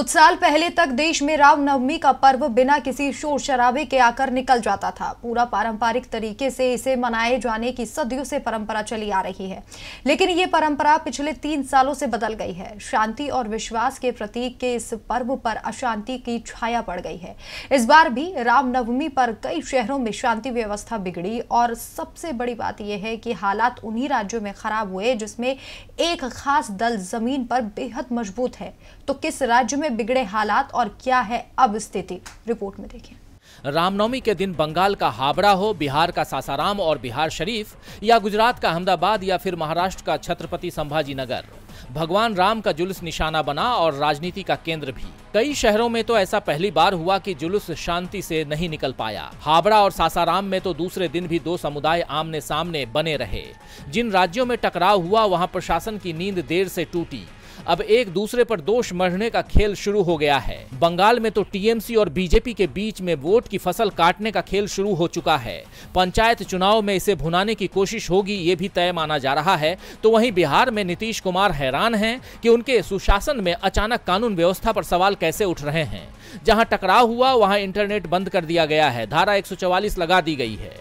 कुछ साल पहले तक देश में राम नवमी का पर्व बिना किसी शोर शराबे के आकर निकल जाता था पूरा पारंपरिक तरीके से इसे मनाए जाने की सदियों से परंपरा चली आ रही है लेकिन ये परंपरा पिछले तीन सालों से बदल गई है शांति और विश्वास के प्रतीक के इस पर्व पर अशांति की छाया पड़ गई है इस बार भी रामनवमी पर कई शहरों में शांति व्यवस्था बिगड़ी और सबसे बड़ी बात यह है कि हालात उन्ही राज्यों में खराब हुए जिसमें एक खास दल जमीन पर बेहद मजबूत है तो किस राज्य में में बिगड़े हालात और क्या है अब स्थिति रिपोर्ट में देखिए रामनवमी के दिन बंगाल का हावड़ा हो बिहार का सासाराम और बिहार शरीफ या गुजरात का अहमदाबाद या फिर महाराष्ट्र का छत्रपति संभाजी नगर भगवान राम का जुलूस निशाना बना और राजनीति का केंद्र भी कई शहरों में तो ऐसा पहली बार हुआ कि जुलूस शांति से नहीं निकल पाया हावड़ा और सासाराम में तो दूसरे दिन भी दो समुदाय आमने सामने बने रहे जिन राज्यों में टकराव हुआ वहां प्रशासन की नींद देर से टूटी अब एक दूसरे पर दोष मढ़ने का खेल शुरू हो गया है बंगाल में तो टीएमसी और बीजेपी के बीच में वोट की फसल काटने का खेल शुरू हो चुका है पंचायत चुनाव में इसे भुनाने की कोशिश होगी ये भी तय माना जा रहा है तो वहीं बिहार में नीतीश कुमार हैरान है कि उनके सुशासन में अचानक कानून व्यवस्था पर सवाल कैसे उठ रहे हैं जहां टकराव हुआ वहां इंटरनेट बंद कर दिया गया है धारा 144 लगा दी गई है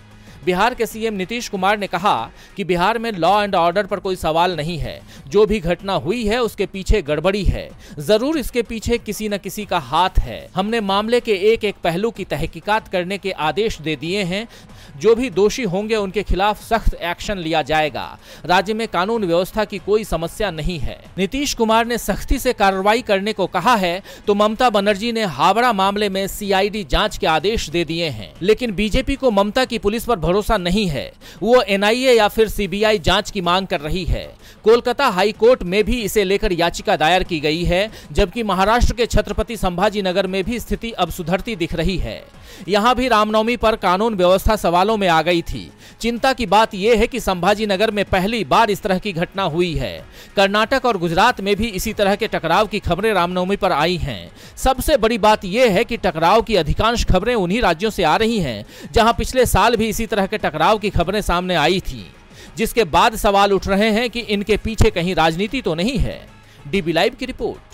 बिहार के सीएम नीतीश कुमार ने कहा कि बिहार में लॉ एंड ऑर्डर पर कोई सवाल नहीं है जो भी घटना हुई है उसके पीछे गड़बड़ी है जरूर इसके पीछे किसी न किसी का हाथ है हमने मामले के एक एक पहलू की तहकीकात करने के आदेश दे दिए हैं जो भी दोषी होंगे उनके खिलाफ सख्त एक्शन लिया जाएगा राज्य में कानून व्यवस्था की कोई समस्या नहीं है नीतीश कुमार ने सख्ती से कार्रवाई करने को कहा है तो ममता बनर्जी ने हावड़ा मामले में सीआईडी जांच के आदेश दे दिए हैं लेकिन बीजेपी को ममता की पुलिस पर भरोसा नहीं है वो एनआईए या फिर सीबीआई जांच की मांग कर रही है कोलकाता हाई कोर्ट में भी इसे लेकर याचिका दायर की गई है जबकि महाराष्ट्र के छत्रपति संभाजी नगर में भी स्थिति अब सुधरती दिख रही है यहाँ भी रामनवमी पर कानून व्यवस्था सवालों में आ गई थी चिंता की बात यह है कि संभाजी नगर में पहली बार इस तरह की घटना हुई है कर्नाटक और गुजरात में भी इसी तरह के टकराव की खबरें रामनवमी पर आई हैं सबसे बड़ी बात यह है कि टकराव की अधिकांश खबरें उन्हीं राज्यों से आ रही हैं जहां पिछले साल भी इसी तरह के टकराव की खबरें सामने आई थी जिसके बाद सवाल उठ रहे हैं कि इनके पीछे कहीं राजनीति तो नहीं है डीबी लाइव की रिपोर्ट